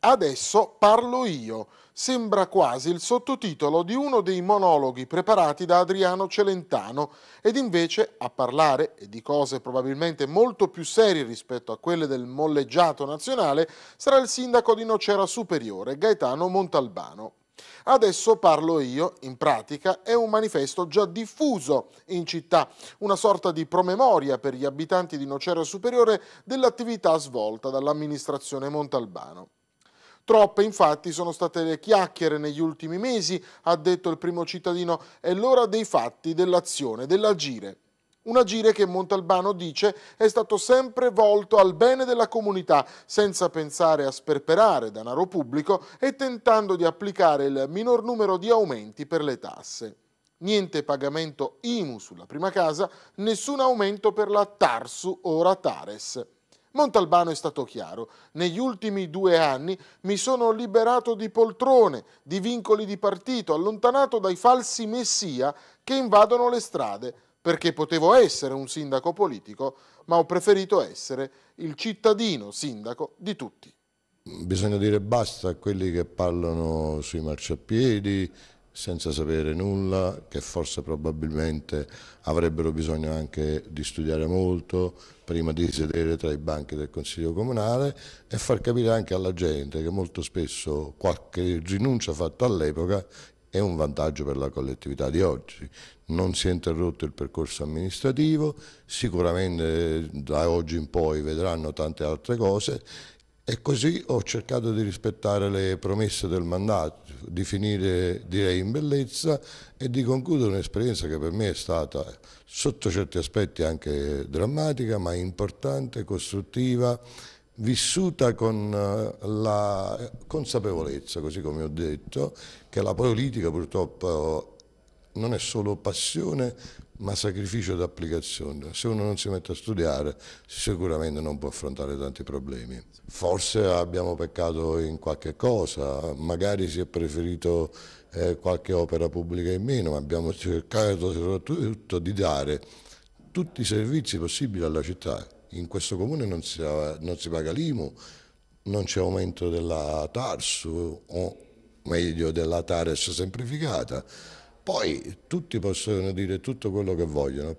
Adesso parlo io. Sembra quasi il sottotitolo di uno dei monologhi preparati da Adriano Celentano ed invece a parlare e di cose probabilmente molto più serie rispetto a quelle del molleggiato nazionale sarà il sindaco di Nocera Superiore Gaetano Montalbano. Adesso parlo io, in pratica è un manifesto già diffuso in città, una sorta di promemoria per gli abitanti di Nocera Superiore dell'attività svolta dall'amministrazione Montalbano. Troppe infatti sono state le chiacchiere negli ultimi mesi, ha detto il primo cittadino, è l'ora dei fatti, dell'azione, dell'agire. Un agire che Montalbano dice è stato sempre volto al bene della comunità, senza pensare a sperperare denaro pubblico e tentando di applicare il minor numero di aumenti per le tasse. Niente pagamento IMU sulla prima casa, nessun aumento per la TARSU ora TARES. Montalbano è stato chiaro, negli ultimi due anni mi sono liberato di poltrone, di vincoli di partito, allontanato dai falsi messia che invadono le strade, perché potevo essere un sindaco politico, ma ho preferito essere il cittadino sindaco di tutti. Bisogna dire basta a quelli che parlano sui marciapiedi, senza sapere nulla, che forse probabilmente avrebbero bisogno anche di studiare molto prima di sedere tra i banchi del Consiglio Comunale e far capire anche alla gente che molto spesso qualche rinuncia fatta all'epoca è un vantaggio per la collettività di oggi. Non si è interrotto il percorso amministrativo, sicuramente da oggi in poi vedranno tante altre cose e così ho cercato di rispettare le promesse del mandato, di finire direi in bellezza e di concludere un'esperienza che per me è stata sotto certi aspetti anche drammatica, ma importante, costruttiva, vissuta con eh, la consapevolezza, così come ho detto, che la politica purtroppo non è solo passione ma sacrificio d'applicazione. Se uno non si mette a studiare sicuramente non può affrontare tanti problemi. Forse abbiamo peccato in qualche cosa, magari si è preferito eh, qualche opera pubblica in meno, ma abbiamo cercato soprattutto di dare tutti i servizi possibili alla città. In questo comune non si, non si paga l'IMU, non c'è aumento della TARSU o meglio della TARES semplificata poi tutti possono dire tutto quello che vogliono.